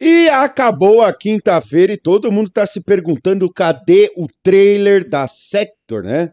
E acabou a quinta-feira e todo mundo está se perguntando cadê o trailer da Sector, né?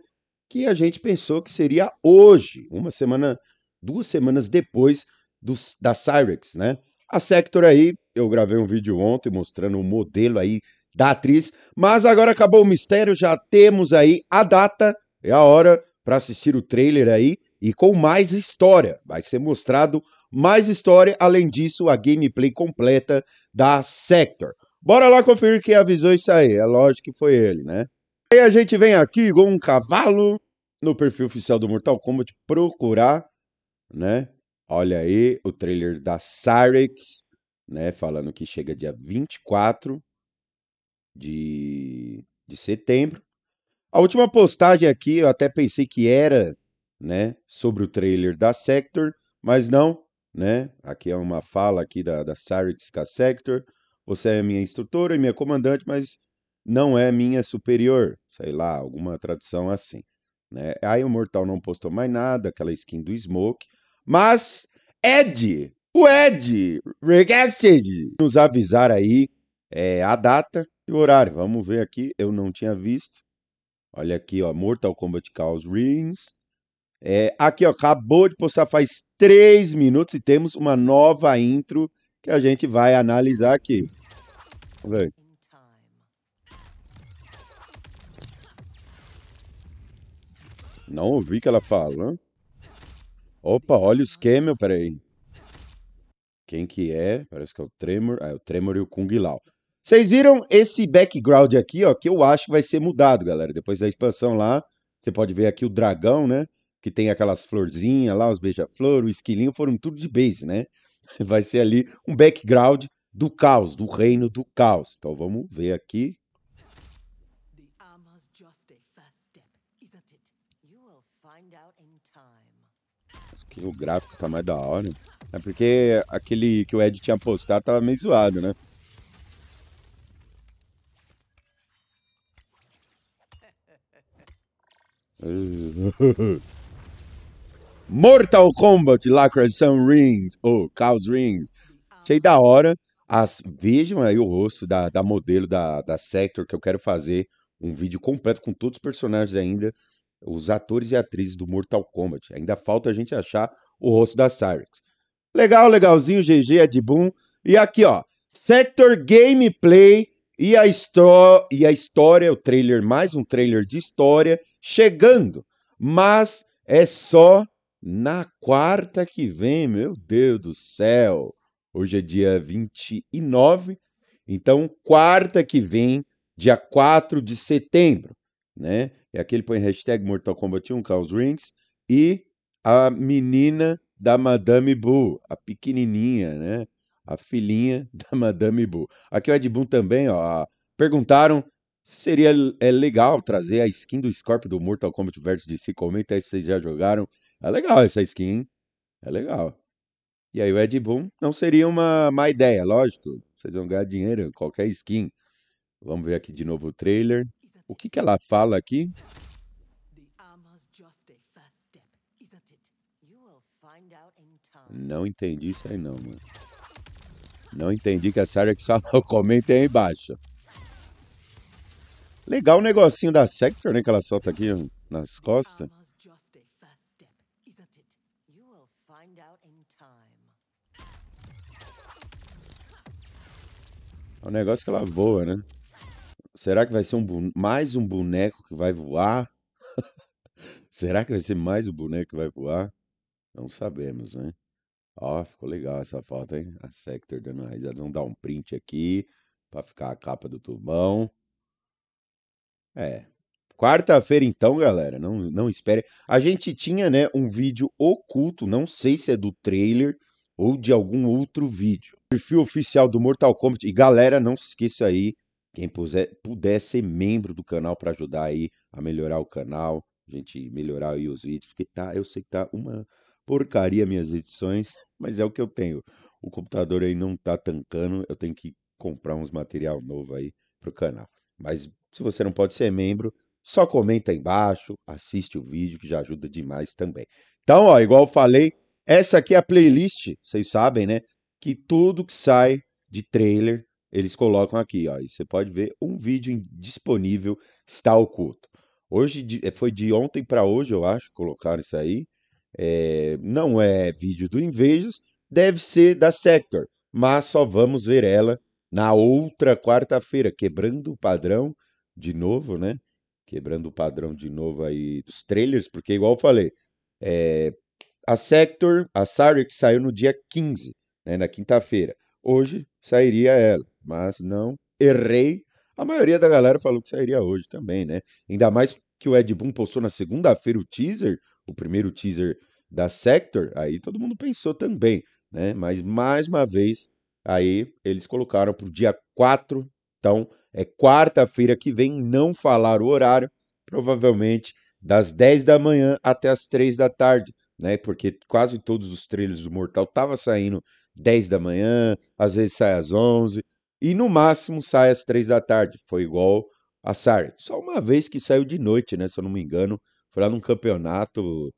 Que a gente pensou que seria hoje, uma semana, duas semanas depois dos, da Cyrex, né? A Sector aí, eu gravei um vídeo ontem mostrando o modelo aí da atriz, mas agora acabou o mistério, já temos aí a data e é a hora para assistir o trailer aí e com mais história. Vai ser mostrado mais história, além disso, a gameplay completa da Sector. Bora lá conferir quem avisou isso aí. É lógico que foi ele, né? Aí a gente vem aqui com um cavalo no perfil oficial do Mortal Kombat procurar, né? Olha aí o trailer da Cyrex, né? Falando que chega dia 24 de, de setembro. A última postagem aqui, eu até pensei que era, né? Sobre o trailer da Sector, mas não né? Aqui é uma fala aqui da, da Cyrix Sector. Você é minha instrutora e minha comandante, mas não é minha superior. Sei lá, alguma tradução assim. Né? Aí o Mortal não postou mais nada, aquela skin do Smoke. Mas Ed, o Ed, Regassed, nos avisar aí é, a data e o horário. Vamos ver aqui, eu não tinha visto. Olha aqui, ó, Mortal Kombat Chaos Rings. É, aqui, ó, acabou de postar faz três minutos e temos uma nova intro que a gente vai analisar aqui. Vem. Não ouvi que ela fala. Opa, olha os Camel, peraí. Quem que é? Parece que é o Tremor. Ah, é o Tremor e o Kung Lao. Vocês viram esse background aqui, ó, que eu acho que vai ser mudado, galera. Depois da expansão lá, você pode ver aqui o dragão, né? que tem aquelas florzinhas lá, os beija-flor, o esquilinho, foram tudo de base, né? Vai ser ali um background do caos, do reino do caos. Então vamos ver aqui. Aqui o gráfico tá mais da hora. É porque aquele que o Ed tinha postado tava meio zoado, né? Mortal Kombat Lacrosse Sun Rings, ou oh, Chaos Rings. Achei da hora. As, vejam aí o rosto da, da modelo da, da Sector, que eu quero fazer um vídeo completo com todos os personagens ainda, os atores e atrizes do Mortal Kombat. Ainda falta a gente achar o rosto da Cyrix. Legal, legalzinho, GG, é de E aqui, ó, Sector Gameplay e a, e a história, o trailer, mais um trailer de história, chegando. Mas é só na quarta que vem, meu Deus do céu, hoje é dia 29, então quarta que vem, dia 4 de setembro, né? E é aqui ele põe hashtag Mortal Kombat 1, Chaos Rings, e a menina da Madame Boo, a pequenininha, né? A filhinha da Madame Boo. Aqui o Ed Boon também, ó, perguntaram se seria é legal trazer a skin do Scorpion do Mortal Kombat Versus DC. Comenta aí se vocês já jogaram. É legal essa skin. É legal. E aí o Ed Boon não seria uma má ideia, lógico. Vocês vão ganhar dinheiro, qualquer skin. Vamos ver aqui de novo o trailer. O que, que ela fala aqui? Não entendi isso aí não, mano. Não entendi que a Cyrex falou. Comentem aí embaixo. Legal o negocinho da Sector, né? Que ela solta aqui hum, nas costas. É um negócio que ela é voa, né? Será que vai ser um mais um boneco que vai voar? Será que vai ser mais um boneco que vai voar? Não sabemos, né? Ó, ficou legal essa foto, hein? A Sector dando uma risada. Vamos dar um print aqui para ficar a capa do tubão. É. Quarta-feira, então, galera, não, não espere. A gente tinha, né, um vídeo oculto, não sei se é do trailer ou de algum outro vídeo perfil oficial do Mortal Kombat. E galera, não se esqueça aí, quem puder, puder ser membro do canal para ajudar aí a melhorar o canal, a gente melhorar aí os vídeos, porque tá, eu sei que tá uma porcaria minhas edições, mas é o que eu tenho. O computador aí não tá tancando, eu tenho que comprar uns material novo aí pro canal. Mas se você não pode ser membro, só comenta aí embaixo, assiste o vídeo que já ajuda demais também. Então, ó, igual eu falei, essa aqui é a playlist, vocês sabem, né? que tudo que sai de trailer eles colocam aqui, ó. E você pode ver um vídeo disponível está oculto. Hoje eh, foi de ontem para hoje, eu acho, colocaram isso aí. É, não é vídeo do Invejos, deve ser da Sector, mas só vamos ver ela na outra quarta-feira, quebrando o padrão de novo, né? Quebrando o padrão de novo aí dos trailers, porque igual eu falei, é, a Sector, a Sarek saiu no dia 15 né, na quinta-feira. Hoje sairia ela, mas não errei. A maioria da galera falou que sairia hoje também, né? Ainda mais que o Ed Boon postou na segunda-feira o teaser, o primeiro teaser da Sector, aí todo mundo pensou também, né? Mas mais uma vez, aí eles colocaram para o dia 4, então é quarta-feira que vem, não falar o horário, provavelmente das 10 da manhã até as 3 da tarde, né? Porque quase todos os trailers do Mortal tava saindo 10 da manhã, às vezes sai às 11 e no máximo sai às 3 da tarde. Foi igual a sar Só uma vez que saiu de noite, né? Se eu não me engano, foi lá num campeonato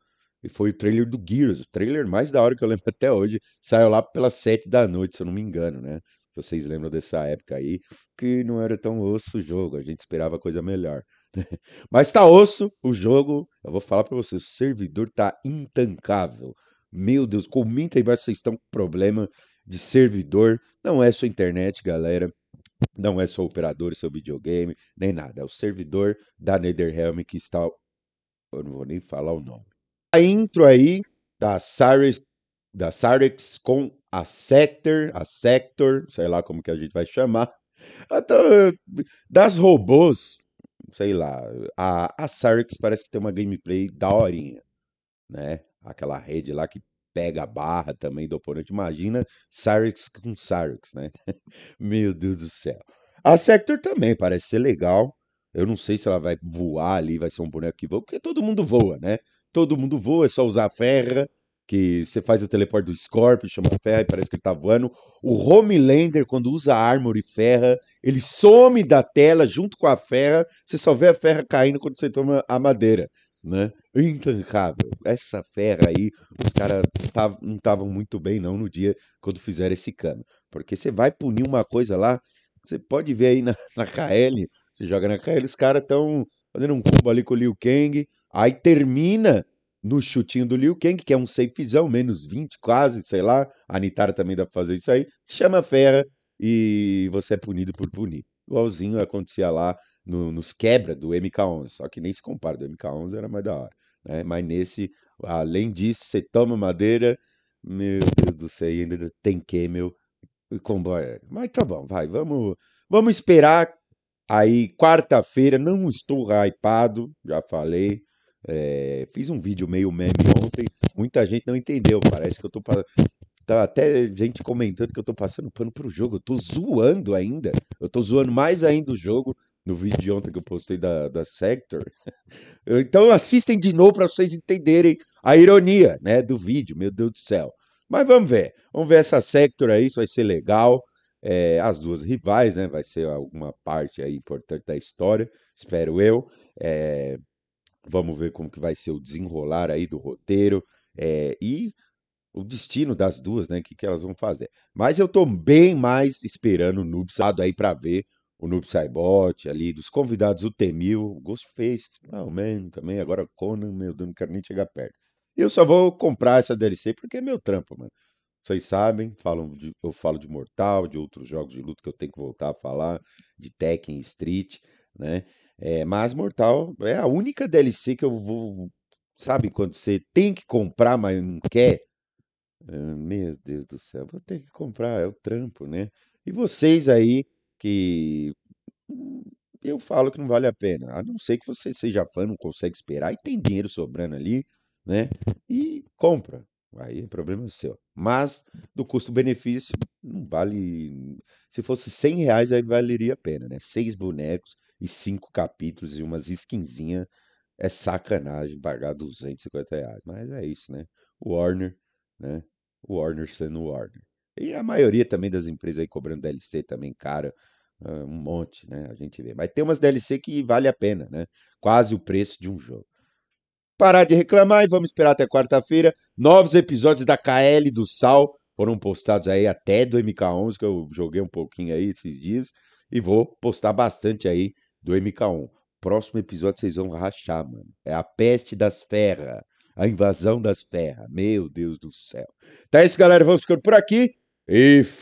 e foi o trailer do Gears, o trailer mais da hora que eu lembro até hoje. Saiu lá pelas 7 da noite, se eu não me engano, né? Vocês lembram dessa época aí, que não era tão osso o jogo, a gente esperava coisa melhor. Né. Mas tá osso o jogo. Eu vou falar para vocês, o servidor tá intancável. Meu Deus, comenta aí embaixo se vocês estão com problema de servidor. Não é só internet, galera. Não é só operador, seu videogame, nem nada. É o servidor da NetherRealm que está. Eu não vou nem falar o nome. A intro aí da Cyrus, da Cyrex com a Sector, a Sector, sei lá como que a gente vai chamar. Das robôs, sei lá, a, a Cyrex parece que tem uma gameplay daorinha, né? aquela rede lá que pega a barra também do oponente. Imagina Cyrix com Cyrix, né? Meu Deus do céu. A Sector também parece ser legal. Eu não sei se ela vai voar ali, vai ser um boneco que voa, porque todo mundo voa, né? Todo mundo voa, é só usar a ferra, que você faz o teleporte do Scorpio, chama a ferra e parece que ele tá voando. O Homelander, quando usa Armor e ferra, ele some da tela junto com a ferra, você só vê a ferra caindo quando você toma a madeira né? Intancável. Essa ferra aí, os caras tav não estavam muito bem não no dia quando fizeram esse cano. Porque você vai punir uma coisa lá, você pode ver aí na, na KL, você joga na KL, os caras estão fazendo um combo ali com o Liu Kang, aí termina no chutinho do Liu Kang, que é um safezão, menos 20 quase, sei lá, a Nitara também dá pra fazer isso aí, chama a ferra e você é punido por punir. Igualzinho acontecia lá no, nos quebra do MK11. Só que nem se compara, do MK11 era mais da hora. Né? Mas nesse, além disso, você toma madeira, meu Deus do céu, ainda tem Camel e comboio Mas tá bom, vai, vamos, vamos esperar aí quarta-feira. Não estou hypado, já falei. É, fiz um vídeo meio meme ontem, muita gente não entendeu. Parece que eu tô Tá até gente comentando que eu tô passando pano pro jogo. Eu tô zoando ainda. Eu tô zoando mais ainda o jogo no vídeo de ontem que eu postei da, da Sector. Então assistem de novo para vocês entenderem a ironia né, do vídeo, meu Deus do céu. Mas vamos ver. Vamos ver essa Sector aí, isso vai ser legal. É, as duas rivais, né? Vai ser alguma parte aí importante da história, espero eu. É, vamos ver como que vai ser o desenrolar aí do roteiro é, e o destino das duas, né? O que, que elas vão fazer. Mas eu tô bem mais esperando o Noob aí para ver o Noob Saibot ali, dos convidados, o Temil, Ghostface, ah, man, também, agora Conan, meu Deus, não quero nem chegar perto. eu só vou comprar essa DLC porque é meu trampo, mano. Vocês sabem, falam de, eu falo de Mortal, de outros jogos de luta que eu tenho que voltar a falar, de Tekken, Street, né? É, mas Mortal é a única DLC que eu vou. Sabe quando você tem que comprar, mas não quer? Ah, meu Deus do céu, vou ter que comprar, é o trampo, né? E vocês aí que eu falo que não vale a pena. A não ser que você seja fã, não consegue esperar e tem dinheiro sobrando ali, né? E compra. Aí o é problema seu. Mas do custo-benefício, não vale. Se fosse 100 reais, aí valeria a pena, né? Seis bonecos e cinco capítulos e umas skinzinhas. É sacanagem pagar 250 reais. Mas é isso, né? Warner, né? Warner sendo Warner. E a maioria também das empresas aí cobrando DLC também, cara. Ah, um monte, né? A gente vê. Mas tem umas DLC que vale a pena, né? Quase o preço de um jogo. Parar de reclamar e vamos esperar até quarta-feira. Novos episódios da KL do Sal foram postados aí até do MK11, que eu joguei um pouquinho aí esses dias. E vou postar bastante aí do MK1. Próximo episódio vocês vão rachar, mano. É a peste das ferras. A invasão das ferras. Meu Deus do céu. Tá isso, galera. Vamos ficando por aqui. E